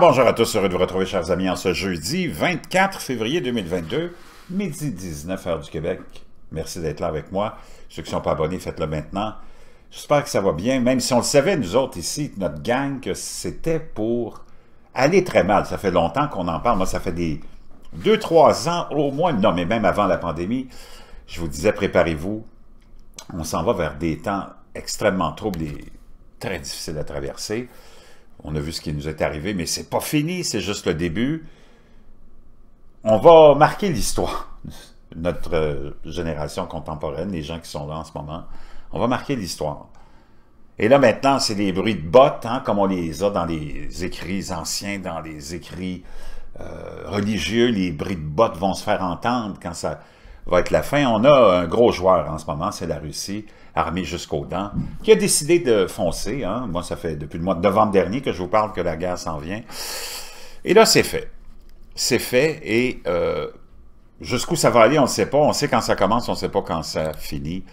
bonjour à tous, heureux de vous retrouver chers amis en ce jeudi 24 février 2022, midi 19h du Québec. Merci d'être là avec moi. Ceux qui ne sont pas abonnés, faites-le maintenant. J'espère que ça va bien, même si on le savait nous autres ici, notre gang, que c'était pour aller très mal. Ça fait longtemps qu'on en parle, moi ça fait des 2-3 ans au moins, non mais même avant la pandémie, je vous disais préparez-vous, on s'en va vers des temps extrêmement troubles et très difficiles à traverser. On a vu ce qui nous est arrivé, mais c'est pas fini, c'est juste le début. On va marquer l'histoire. Notre euh, génération contemporaine, les gens qui sont là en ce moment, on va marquer l'histoire. Et là, maintenant, c'est des bruits de bottes, hein, comme on les a dans les écrits anciens, dans les écrits euh, religieux. Les bruits de bottes vont se faire entendre quand ça va être la fin. On a un gros joueur en ce moment, c'est la Russie. Armée jusqu'aux dents, qui a décidé de foncer. Hein. Moi, ça fait depuis le mois de novembre dernier que je vous parle que la guerre s'en vient. Et là, c'est fait. C'est fait et euh, jusqu'où ça va aller, on ne sait pas. On sait quand ça commence, on ne sait pas quand ça finit.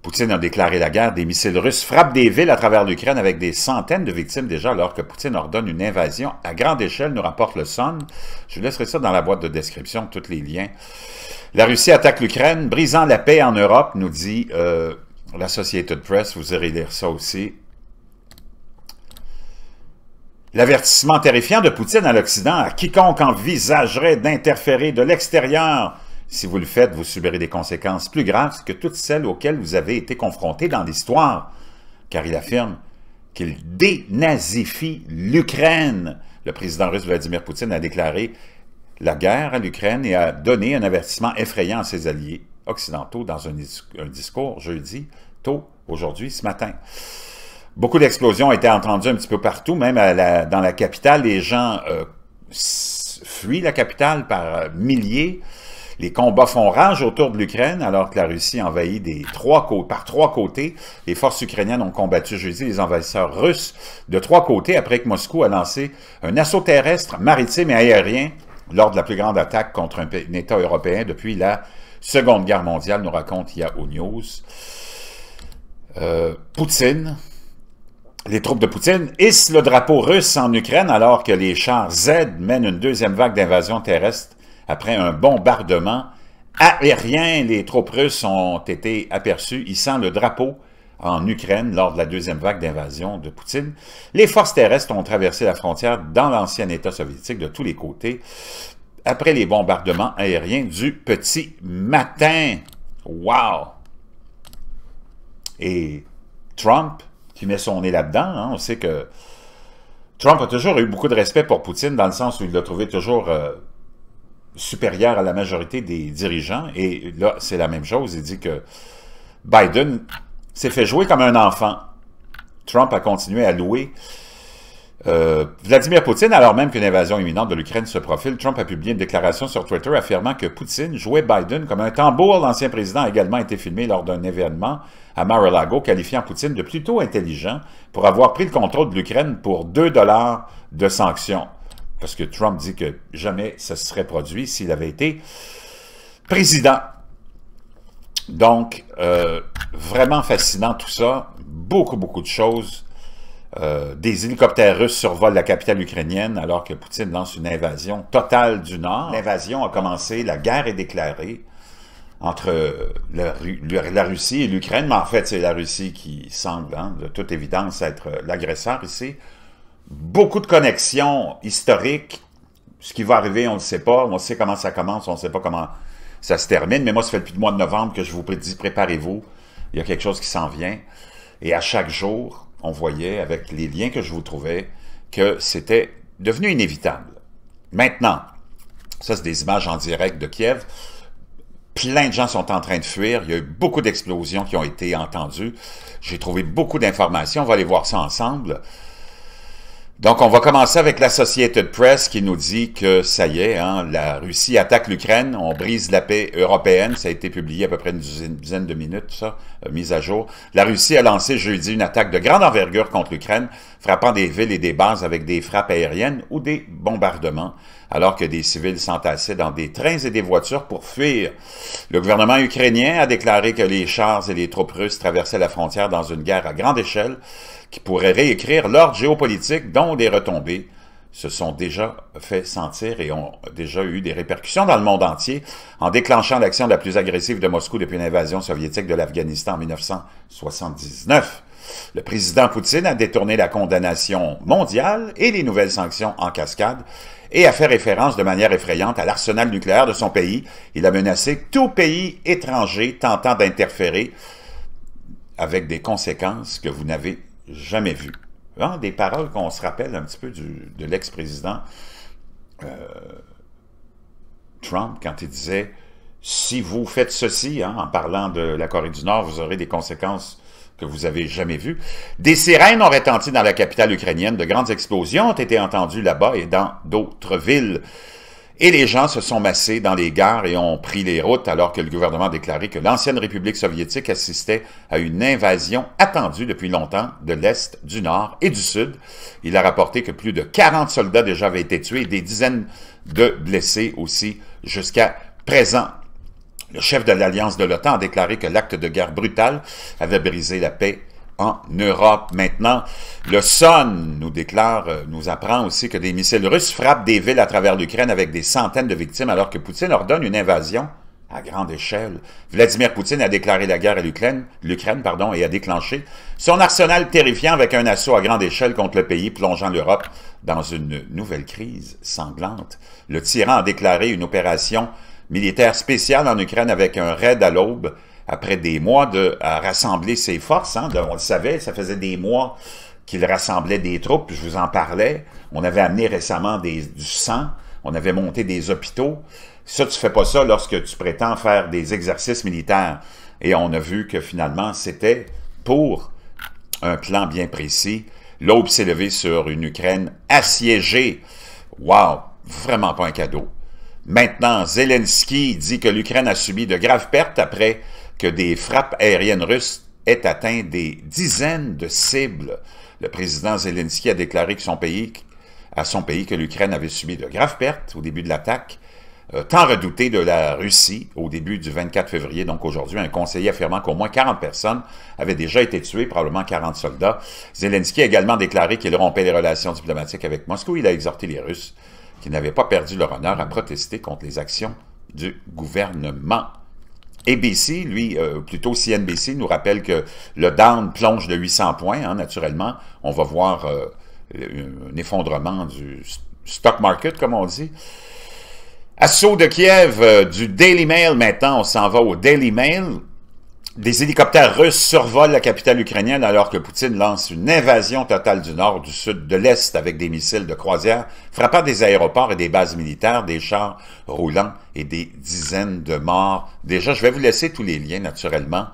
Poutine a déclaré la guerre, des missiles russes frappent des villes à travers l'Ukraine avec des centaines de victimes déjà, alors que Poutine ordonne une invasion à grande échelle, nous rapporte le son Je vous laisserai ça dans la boîte de description, tous les liens. La Russie attaque l'Ukraine, brisant la paix en Europe, nous dit l'Associated euh, la Société Press. Vous irez lire ça aussi. L'avertissement terrifiant de Poutine à l'Occident, à quiconque envisagerait d'interférer de l'extérieur. Si vous le faites, vous subirez des conséquences plus graves que toutes celles auxquelles vous avez été confrontés dans l'histoire. Car il affirme qu'il dénazifie l'Ukraine. Le président russe Vladimir Poutine a déclaré la guerre à l'Ukraine et a donné un avertissement effrayant à ses alliés occidentaux dans un, discours jeudi, tôt aujourd'hui, ce matin. Beaucoup d'explosions ont été entendues un petit peu partout, même dans la capitale. Les gens euh, fuient la capitale par euh, milliers. Les combats font rage autour de l'Ukraine alors que la Russie envahit des trois par trois côtés. Les forces ukrainiennes ont combattu jeudi les envahisseurs russes de trois côtés après que Moscou a lancé un assaut terrestre, maritime et aérien lors de la plus grande attaque contre un, État européen depuis la Seconde Guerre mondiale, nous raconte Yahoo News. Euh, Poutine, les troupes de Poutine hissent le drapeau russe en Ukraine alors que les chars Z mènent une deuxième vague d'invasion terrestre après un bombardement aérien. Les troupes russes ont été aperçues hissant le drapeau en Ukraine lors de la deuxième vague d'invasion de Poutine, les forces terrestres ont traversé la frontière dans l'ancien État soviétique de tous les côtés après les bombardements aériens du petit matin. Wow! Et Trump, qui met son nez là-dedans, hein, on sait que Trump a toujours eu beaucoup de respect pour Poutine dans le sens où il l'a trouvé toujours euh, supérieur à la majorité des dirigeants. Et là, c'est la même chose. Il dit que Biden s'est fait jouer comme un enfant. Trump a continué à louer euh, Vladimir Poutine, alors même qu'une invasion imminente de l'Ukraine se profile, Trump a publié une déclaration sur Twitter affirmant que Poutine jouait Biden comme un tambour. L'ancien président a également été filmé lors d'un événement à Mar-a-Lago, qualifiant Poutine de plutôt intelligent pour avoir pris le contrôle de l'Ukraine pour 2 dollars de sanctions. Parce que Trump dit que jamais ça se serait produit s'il avait été président. Donc, euh, Vraiment fascinant tout ça. Beaucoup, beaucoup de choses. Euh, des hélicoptères russes survolent la capitale ukrainienne alors que Poutine lance une invasion totale du Nord. L'invasion a commencé, la guerre est déclarée entre la, Russie et l'Ukraine, mais en fait, c'est la Russie qui semble, hein, de toute évidence, être l'agresseur ici. Beaucoup de connexions historiques. Ce qui va arriver, on ne sait pas. On sait comment ça commence, on ne sait pas comment ça se termine. Mais moi, ça fait depuis le mois de novembre que je vous prédis, préparez-vous il y a quelque chose qui s'en vient. Et à chaque jour, on voyait avec les liens que je vous trouvais que c'était devenu inévitable. Maintenant, ça c'est des images en direct de Kiev. Plein de gens sont en train de fuir. Il y a eu beaucoup d'explosions qui ont été entendues. J'ai trouvé beaucoup d'informations. On va aller voir ça ensemble. Donc, on va commencer avec l'Associated Press qui nous dit que ça y est, hein, la Russie attaque l'Ukraine, on brise la paix européenne. Ça a été publié à peu près une dizaine, de minutes, ça, euh, mise à jour. La Russie a lancé jeudi une attaque de grande envergure contre l'Ukraine, frappant des villes et des bases avec des frappes aériennes ou des bombardements, alors que des civils s'entassaient dans des trains et des voitures pour fuir. Le gouvernement ukrainien a déclaré que les chars et les troupes russes traversaient la frontière dans une guerre à grande échelle qui pourrait réécrire l'ordre géopolitique dont des retombées se sont déjà fait sentir et ont déjà eu des répercussions dans le monde entier en déclenchant l'action la plus agressive de Moscou depuis l'invasion soviétique de l'Afghanistan en 1979. Le président Poutine a détourné la condamnation mondiale et les nouvelles sanctions en cascade et a fait référence de manière effrayante à l'arsenal nucléaire de son pays. Il a menacé tout pays étranger tentant d'interférer avec des conséquences que vous n'avez jamais vu. des paroles qu'on se rappelle un petit peu de l'ex-président euh, Trump quand il disait si vous faites ceci, hein, en parlant de la Corée du Nord, vous aurez des conséquences que vous avez jamais vues. Des sirènes ont retenti dans la capitale ukrainienne, de grandes explosions ont été entendues là-bas et dans d'autres villes. Et les gens se sont massés dans les gares et ont pris les routes alors que le gouvernement a déclaré que l'ancienne République soviétique assistait à une invasion attendue depuis longtemps de l'Est, du Nord et du Sud. Il a rapporté que plus de 40 soldats déjà avaient été tués et des dizaines de blessés aussi jusqu'à présent. Le chef de l'Alliance de l'OTAN a déclaré que l'acte de guerre brutal avait brisé la paix en Europe. Maintenant, le SON nous déclare, euh, nous apprend aussi que des missiles russes frappent des villes à travers l'Ukraine avec des centaines de victimes alors que Poutine ordonne une invasion à grande échelle. Vladimir Poutine a déclaré la guerre à l'Ukraine, l'Ukraine pardon, et a déclenché son arsenal terrifiant avec un assaut à grande échelle contre le pays, plongeant l'Europe dans une nouvelle crise sanglante. Le tyran a déclaré une opération militaire spéciale en Ukraine avec un raid à l'aube après des mois de rassembler ses forces. Hein, on le savait, ça faisait des mois qu'il rassemblait des troupes, je vous en parlais. On avait amené récemment du sang, on avait monté des hôpitaux. Ça, tu fais pas ça lorsque tu prétends faire des exercices militaires. Et on a vu que finalement, c'était pour un plan bien précis. L'aube s'est levée sur une Ukraine assiégée. Waouh, Vraiment pas un cadeau. Maintenant, Zelensky dit que l'Ukraine a subi de graves pertes après que des frappes aériennes russes aient atteint des dizaines de cibles. Le président Zelensky a déclaré à son pays que l'Ukraine avait subi de graves pertes au début de l'attaque, euh, tant redoutée de la Russie au début du 24 février, donc aujourd'hui, un conseiller affirmant qu'au moins 40 personnes avaient déjà été tuées, probablement 40 soldats. Zelensky a également déclaré qu'il rompait les relations diplomatiques avec Moscou. Il a exhorté les Russes, qui n'avaient pas perdu leur honneur, à protester contre les actions du gouvernement ABC, lui, euh, plutôt CNBC, nous rappelle que le down plonge de 800 points, hein, naturellement. On va voir euh, un effondrement du stock market, comme on dit. Assaut de Kiev, euh, du Daily Mail maintenant, on s'en va au Daily Mail. Des hélicoptères russes survolent la capitale ukrainienne alors que Poutine lance une invasion totale du nord, du sud, de l'est avec des missiles de croisière, frappant des aéroports et des bases militaires, des chars roulants et des dizaines de morts. Déjà, je vais vous laisser tous les liens naturellement.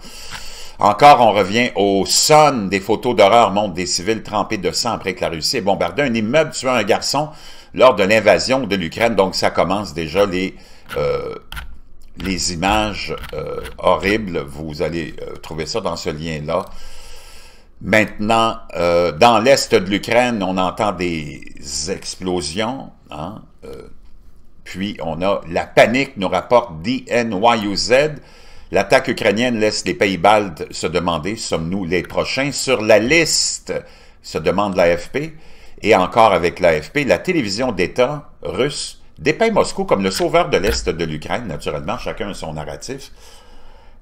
Encore, on revient au son. Des photos d'horreur montrent des civils trempés de sang après que la Russie ait bombardé un immeuble tuant un garçon lors de l'invasion de l'Ukraine. Donc, ça commence déjà les... Euh, les images euh, horribles, vous allez euh, trouver ça dans ce lien-là. Maintenant, euh, dans l'est de l'Ukraine, on entend des explosions. Hein, puis on a la panique, nous rapporte DNYUZ. L'attaque ukrainienne laisse les pays baltes se demander, sommes-nous les prochains sur la liste, se demande l'AFP. Et encore avec l'AFP, la télévision d'État russe dépêche Moscou comme le sauveur de l'Est de l'Ukraine, naturellement, chacun son narratif.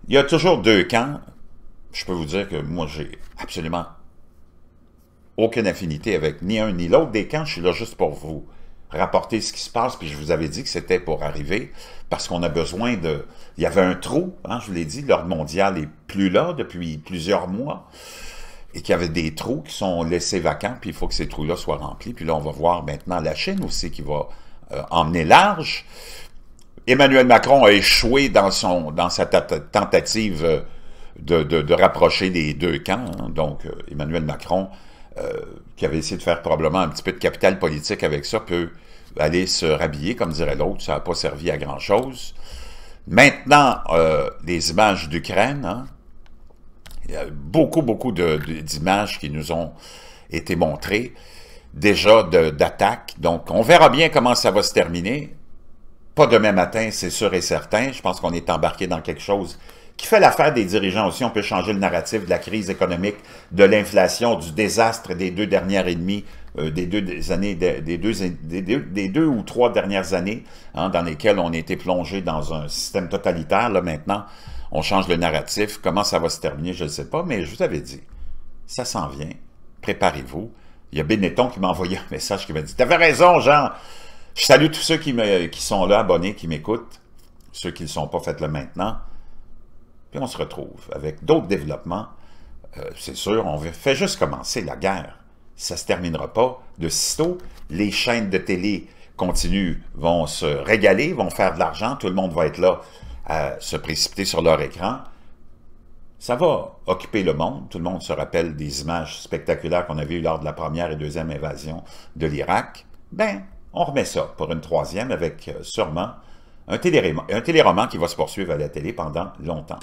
Il y a toujours deux camps. Je peux vous dire que moi, j'ai absolument aucune affinité avec ni un ni l'autre des camps. Je suis là juste pour vous rapporter ce qui se passe, puis je vous avais dit que c'était pour arriver, parce qu'on a besoin de... Il y avait un trou, hein, je vous l'ai dit, l'ordre mondial est plus là depuis plusieurs mois, et qu'il y avait des trous qui sont laissés vacants, puis il faut que ces trous-là soient remplis. Puis là, on va voir maintenant la Chine aussi qui va emmener euh, large. Emmanuel Macron a échoué dans, son, dans sa tentative euh, de, rapprocher les deux camps. Hein. Donc, euh, Emmanuel Macron, qui avait essayé de faire probablement un petit peu de capital politique avec ça, peut aller se rhabiller, comme dirait l'autre. Ça n'a pas servi à grand-chose. Maintenant, les images d'Ukraine, hein. il y a beaucoup, beaucoup d'images qui nous ont été montrées déjà d'attaque. Donc, on verra bien comment ça va se terminer. Pas demain matin, c'est sûr et certain. Je pense qu'on est embarqué dans quelque chose qui fait l'affaire des dirigeants aussi. On peut changer le narratif de la crise économique, de l'inflation, du désastre des deux dernières et demie, euh, des deux années, des, deux, ou trois dernières années hein, dans lesquelles on a été plongé dans un système totalitaire. Là, maintenant, on change le narratif. Comment ça va se terminer, je ne sais pas, mais je vous avais dit, ça s'en vient. Préparez-vous. Il y a Benetton qui m'a envoyé un message qui m'a dit « T'avais raison, Jean! » Je salue tous ceux qui, qui sont là, abonnés, qui m'écoutent, ceux qui ne sont pas faites le maintenant. Puis on se retrouve avec d'autres développements. Euh, c'est sûr, on fait juste commencer la guerre. Ça ne se terminera pas de sitôt. Les chaînes de télé continuent, vont se régaler, vont faire de l'argent. Tout le monde va être là à se précipiter sur leur écran ça va occuper le monde. Tout le monde se rappelle des images spectaculaires qu'on a eues lors de la première et deuxième invasion de l'Irak. Ben, on remet ça pour une troisième avec euh, sûrement un, un téléroman qui va se poursuivre à la télé pendant longtemps.